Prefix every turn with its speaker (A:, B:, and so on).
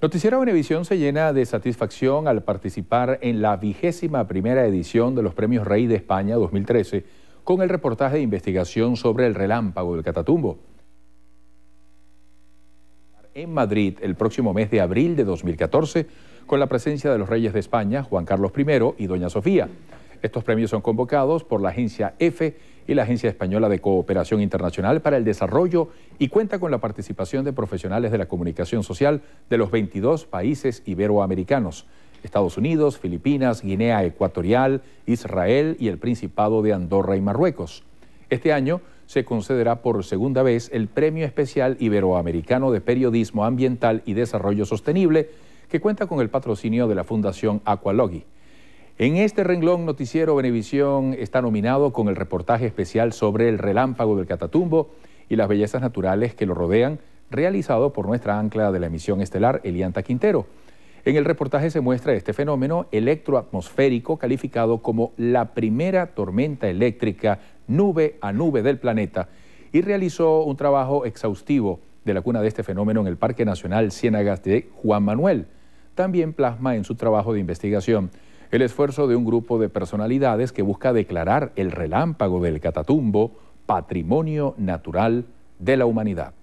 A: Noticiero Univisión se llena de satisfacción al participar en la vigésima primera edición de los Premios Rey de España 2013 con el reportaje de investigación sobre el relámpago del Catatumbo. En Madrid el próximo mes de abril de 2014 con la presencia de los reyes de España, Juan Carlos I y Doña Sofía. Estos premios son convocados por la agencia EFE y la Agencia Española de Cooperación Internacional para el Desarrollo y cuenta con la participación de profesionales de la comunicación social de los 22 países iberoamericanos. Estados Unidos, Filipinas, Guinea Ecuatorial, Israel y el Principado de Andorra y Marruecos. Este año se concederá por segunda vez el Premio Especial Iberoamericano de Periodismo Ambiental y Desarrollo Sostenible, que cuenta con el patrocinio de la Fundación Aqualogi. En este renglón noticiero Benevisión está nominado con el reportaje especial sobre el relámpago del Catatumbo y las bellezas naturales que lo rodean, realizado por nuestra ancla de la emisión estelar Elianta Quintero. En el reportaje se muestra este fenómeno electroatmosférico calificado como la primera tormenta eléctrica nube a nube del planeta y realizó un trabajo exhaustivo de la cuna de este fenómeno en el Parque Nacional Ciénagas de Juan Manuel. También plasma en su trabajo de investigación el esfuerzo de un grupo de personalidades que busca declarar el relámpago del Catatumbo patrimonio natural de la humanidad.